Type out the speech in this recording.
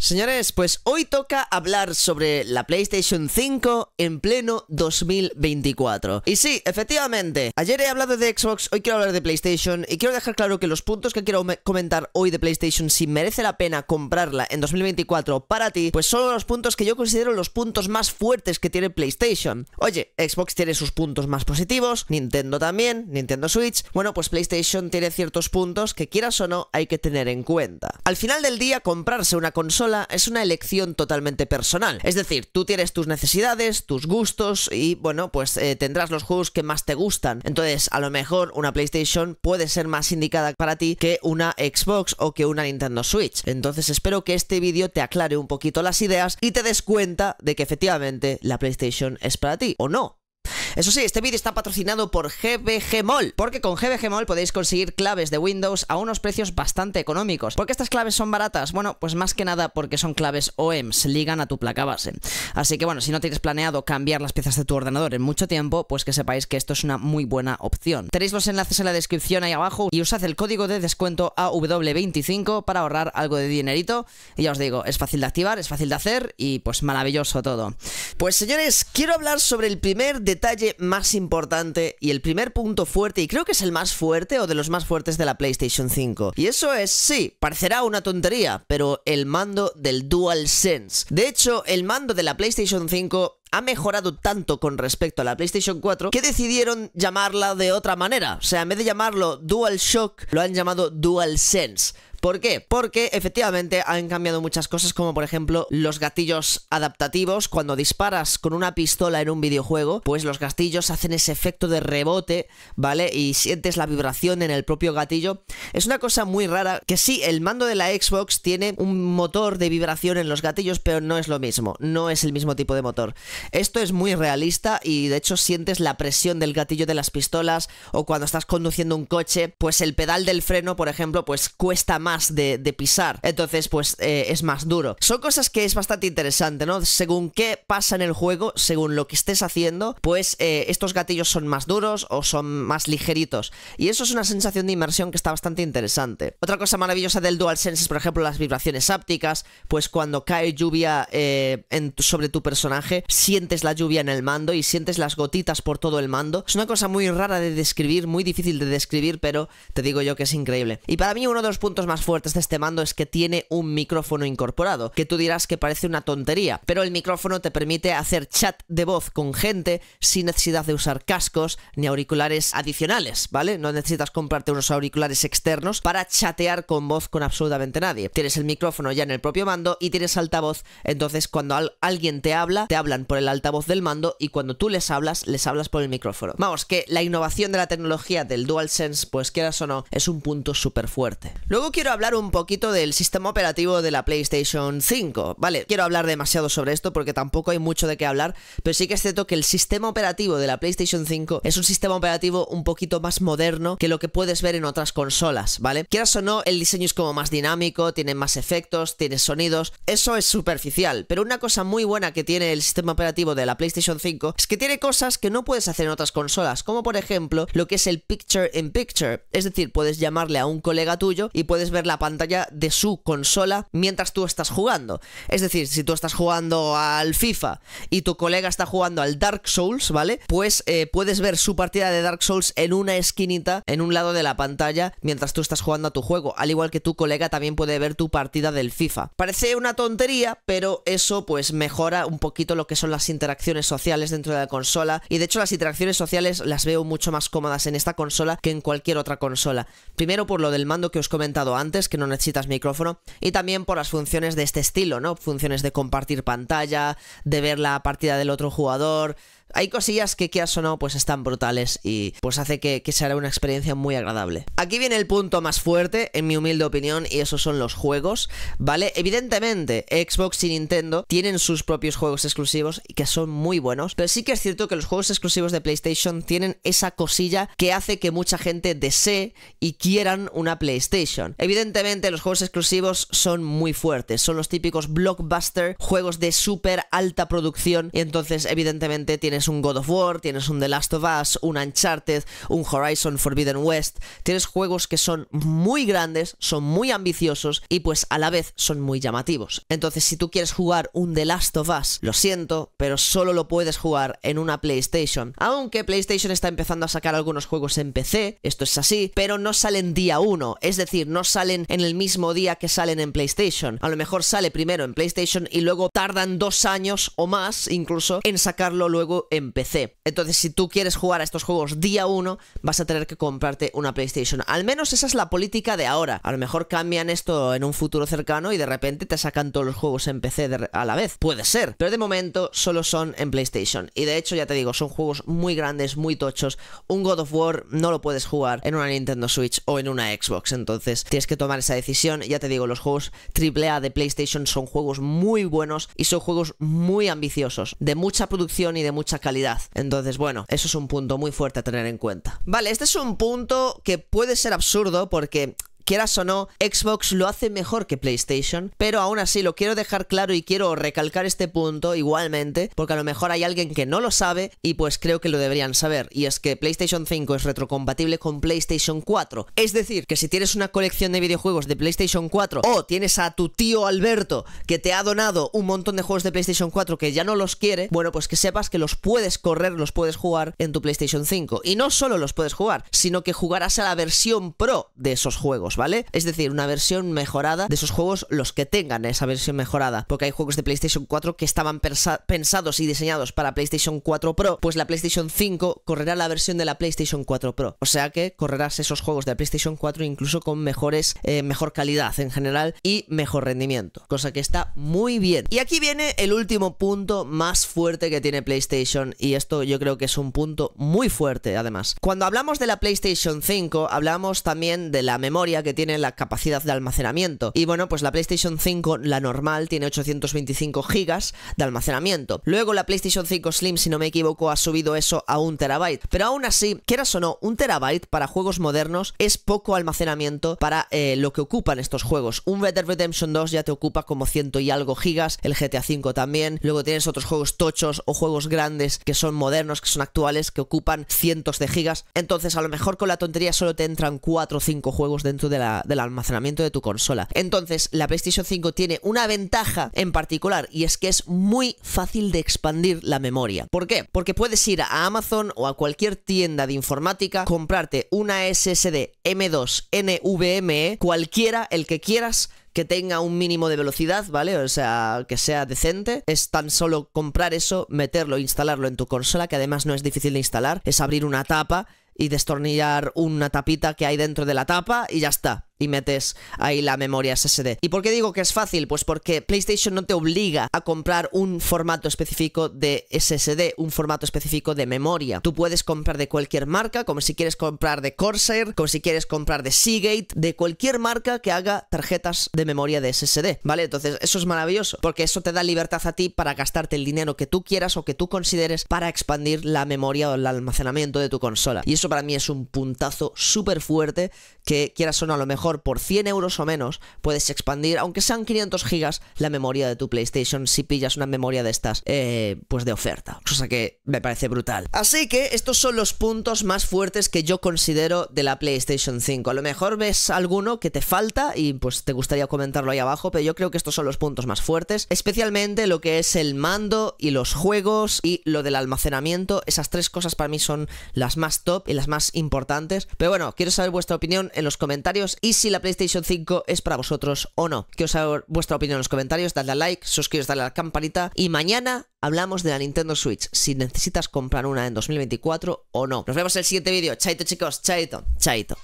Señores, pues hoy toca hablar sobre la PlayStation 5 en pleno 2024. Y sí, efectivamente, ayer he hablado de Xbox, hoy quiero hablar de PlayStation y quiero dejar claro que los puntos que quiero comentar hoy de PlayStation, si merece la pena comprarla en 2024 para ti, pues son los puntos que yo considero los puntos más fuertes que tiene PlayStation. Oye, Xbox tiene sus puntos más positivos, Nintendo también, Nintendo Switch, bueno, pues PlayStation tiene ciertos puntos que quieras o no hay que tener en cuenta. Al final del día, comprarse una consola es una elección totalmente personal. Es decir, tú tienes tus necesidades, tus gustos y bueno, pues eh, tendrás los juegos que más te gustan. Entonces, a lo mejor una PlayStation puede ser más indicada para ti que una Xbox o que una Nintendo Switch. Entonces, espero que este vídeo te aclare un poquito las ideas y te des cuenta de que efectivamente la PlayStation es para ti o no. Eso sí, este vídeo está patrocinado por GBG porque con GBG podéis conseguir claves de Windows a unos precios bastante económicos. ¿Por qué estas claves son baratas? Bueno, pues más que nada porque son claves OEMs, ligan a tu placa base. Así que bueno, si no tienes planeado cambiar las piezas de tu ordenador en mucho tiempo, pues que sepáis que esto es una muy buena opción. Tenéis los enlaces en la descripción ahí abajo y usad el código de descuento AW25 para ahorrar algo de dinerito. Y ya os digo, es fácil de activar, es fácil de hacer y pues maravilloso todo. Pues señores, quiero hablar sobre el primer detalle más importante y el primer punto fuerte, y creo que es el más fuerte o de los más fuertes de la PlayStation 5. Y eso es, sí, parecerá una tontería, pero el mando del DualSense. De hecho, el mando de la PlayStation 5 ha mejorado tanto con respecto a la PlayStation 4 que decidieron llamarla de otra manera. O sea, en vez de llamarlo Shock lo han llamado DualSense. ¿Por qué? Porque efectivamente han cambiado muchas cosas, como por ejemplo los gatillos adaptativos. Cuando disparas con una pistola en un videojuego, pues los gatillos hacen ese efecto de rebote, ¿vale? Y sientes la vibración en el propio gatillo. Es una cosa muy rara que sí, el mando de la Xbox tiene un motor de vibración en los gatillos, pero no es lo mismo, no es el mismo tipo de motor. Esto es muy realista y de hecho sientes la presión del gatillo de las pistolas o cuando estás conduciendo un coche, pues el pedal del freno, por ejemplo, pues cuesta más más de, pisar. Entonces, pues eh, es más duro. Son cosas que es bastante interesante, ¿no? Según qué pasa en el juego, según lo que estés haciendo, pues eh, estos gatillos son más duros o son más ligeritos. Y eso es una sensación de inmersión que está bastante interesante. Otra cosa maravillosa del DualSense es, por ejemplo, las vibraciones ápticas Pues cuando cae lluvia eh, sobre tu personaje, sientes la lluvia en el mando y sientes las gotitas por todo el mando. Es una cosa muy rara de describir, muy difícil de describir, pero te digo yo que es increíble. Y para mí uno de los puntos más fuertes de este mando es que tiene un micrófono incorporado, que tú dirás que parece una tontería, pero el micrófono te permite hacer chat de voz con gente sin necesidad de usar cascos ni auriculares adicionales, ¿vale? No necesitas comprarte unos auriculares externos para chatear con voz con absolutamente nadie. Tienes el micrófono ya en el propio mando y tienes altavoz, entonces cuando alguien te habla, te hablan por el altavoz del mando y cuando tú les hablas, les hablas por el micrófono. Vamos, que la innovación de la tecnología del DualSense, pues quieras o no, es un punto súper fuerte. Luego quiero hablar un poquito del sistema operativo de la PlayStation 5. Vale, quiero hablar demasiado sobre esto porque tampoco hay mucho de qué hablar, pero sí que es cierto que el sistema operativo de la PlayStation 5 es un sistema operativo un poquito más moderno que lo que puedes ver en otras consolas, ¿vale? Quieras o no, el diseño es como más dinámico, tiene más efectos, tiene sonidos, eso es superficial, pero una cosa muy buena que tiene el sistema operativo de la PlayStation 5 es que tiene cosas que no puedes hacer en otras consolas, como por ejemplo lo que es el Picture in Picture, es decir, puedes llamarle a un colega tuyo y puedes ver la pantalla de su consola mientras tú estás jugando. Es decir, si tú estás jugando al FIFA y tu colega está jugando al Dark Souls, ¿vale? Pues eh, puedes ver su partida de Dark Souls en una esquinita, en un lado de la pantalla, mientras tú estás jugando a tu juego, al igual que tu colega también puede ver tu partida del FIFA. Parece una tontería, pero eso pues mejora un poquito lo que son las interacciones sociales dentro de la consola y de hecho las interacciones sociales las veo mucho más cómodas en esta consola que en cualquier otra consola. Primero por lo del mando que os he comentado antes, que no necesitas micrófono, y también por las funciones de este estilo, ¿no? Funciones de compartir pantalla, de ver la partida del otro jugador, hay cosillas que que o no, pues están brutales y pues hace que, que una experiencia muy agradable. Aquí viene el punto más fuerte, en mi humilde opinión, y esos son los juegos, ¿vale? Evidentemente, Xbox y Nintendo tienen sus propios juegos exclusivos y que son muy buenos, pero sí que es cierto que los juegos exclusivos de PlayStation tienen esa cosilla que hace que mucha gente desee y quieran una PlayStation. Evidentemente, los juegos exclusivos son muy fuertes, son los típicos blockbuster, juegos de súper alta producción, y entonces, evidentemente, tienen tienes un God of War, tienes un The Last of Us, un Uncharted, un Horizon Forbidden West, tienes juegos que son muy grandes, son muy ambiciosos y pues a la vez son muy llamativos. Entonces si tú quieres jugar un The Last of Us, lo siento, pero solo lo puedes jugar en una PlayStation. Aunque PlayStation está empezando a sacar algunos juegos en PC, esto es así, pero no salen día 1, es decir, no salen en el mismo día que salen en PlayStation. A lo mejor sale primero en PlayStation y luego tardan dos años o más incluso en sacarlo luego en PC. Entonces, si tú quieres jugar a estos juegos día uno, vas a tener que comprarte una PlayStation. Al menos esa es la política de ahora. A lo mejor cambian esto en un futuro cercano y de repente te sacan todos los juegos en PC a la vez. Puede ser, pero de momento solo son en PlayStation. Y de hecho, ya te digo, son juegos muy grandes, muy tochos. Un God of War no lo puedes jugar en una Nintendo Switch o en una Xbox. Entonces, tienes que tomar esa decisión. Ya te digo, los juegos AAA de PlayStation son juegos muy buenos y son juegos muy ambiciosos, de mucha producción y de mucha calidad. Entonces, bueno, eso es un punto muy fuerte a tener en cuenta. Vale, este es un punto que puede ser absurdo porque quieras o no, Xbox lo hace mejor que PlayStation, pero aún así lo quiero dejar claro y quiero recalcar este punto igualmente, porque a lo mejor hay alguien que no lo sabe y pues creo que lo deberían saber, y es que PlayStation 5 es retrocompatible con PlayStation 4. Es decir, que si tienes una colección de videojuegos de PlayStation 4 o tienes a tu tío Alberto que te ha donado un montón de juegos de PlayStation 4 que ya no los quiere, bueno, pues que sepas que los puedes correr, los puedes jugar en tu PlayStation 5. Y no solo los puedes jugar, sino que jugarás a la versión pro de esos juegos. ¿vale? Es decir, una versión mejorada de esos juegos, los que tengan esa versión mejorada, porque hay juegos de PlayStation 4 que estaban pensados y diseñados para PlayStation 4 Pro, pues la PlayStation 5 correrá la versión de la PlayStation 4 Pro, o sea que correrás esos juegos de la PlayStation 4 incluso con mejores, eh, mejor calidad en general y mejor rendimiento, cosa que está muy bien. Y aquí viene el último punto más fuerte que tiene PlayStation y esto yo creo que es un punto muy fuerte además. Cuando hablamos de la PlayStation 5 hablamos también de la memoria que tiene la capacidad de almacenamiento. Y bueno, pues la PlayStation 5, la normal, tiene 825 gigas de almacenamiento. Luego la PlayStation 5 Slim, si no me equivoco, ha subido eso a un terabyte. Pero aún así, quieras o no, un terabyte para juegos modernos es poco almacenamiento para eh, lo que ocupan estos juegos. Un Red Redemption 2 ya te ocupa como ciento y algo gigas, el GTA 5 también. Luego tienes otros juegos tochos o juegos grandes que son modernos, que son actuales, que ocupan cientos de gigas. Entonces, a lo mejor con la tontería solo te entran 4 o 5 juegos dentro la, del almacenamiento de tu consola. Entonces, la PlayStation 5 tiene una ventaja en particular y es que es muy fácil de expandir la memoria. ¿Por qué? Porque puedes ir a Amazon o a cualquier tienda de informática, comprarte una SSD M2 NVMe, eh, cualquiera, el que quieras, que tenga un mínimo de velocidad, ¿vale? O sea, que sea decente. Es tan solo comprar eso, meterlo, instalarlo en tu consola, que además no es difícil de instalar, es abrir una tapa y destornillar una tapita que hay dentro de la tapa y ya está y metes ahí la memoria SSD. ¿Y por qué digo que es fácil? Pues porque PlayStation no te obliga a comprar un formato específico de SSD, un formato específico de memoria. Tú puedes comprar de cualquier marca, como si quieres comprar de Corsair, como si quieres comprar de Seagate, de cualquier marca que haga tarjetas de memoria de SSD, ¿vale? Entonces eso es maravilloso, porque eso te da libertad a ti para gastarte el dinero que tú quieras o que tú consideres para expandir la memoria o el almacenamiento de tu consola. Y eso para mí es un puntazo súper fuerte que quieras o no, a lo mejor por 100 euros o menos puedes expandir, aunque sean 500 gigas, la memoria de tu PlayStation si pillas una memoria de estas, eh, pues de oferta. Cosa que me parece brutal. Así que estos son los puntos más fuertes que yo considero de la PlayStation 5. A lo mejor ves alguno que te falta y pues te gustaría comentarlo ahí abajo, pero yo creo que estos son los puntos más fuertes. Especialmente lo que es el mando y los juegos y lo del almacenamiento. Esas tres cosas para mí son las más top y las más importantes. Pero bueno, quiero saber vuestra opinión en los comentarios y si la PlayStation 5 es para vosotros o no. Quiero saber vuestra opinión en los comentarios, dadle a like, suscribiros, dadle a la campanita y mañana hablamos de la Nintendo Switch, si necesitas comprar una en 2024 o no. Nos vemos en el siguiente vídeo. Chaito chicos, chaito, chaito.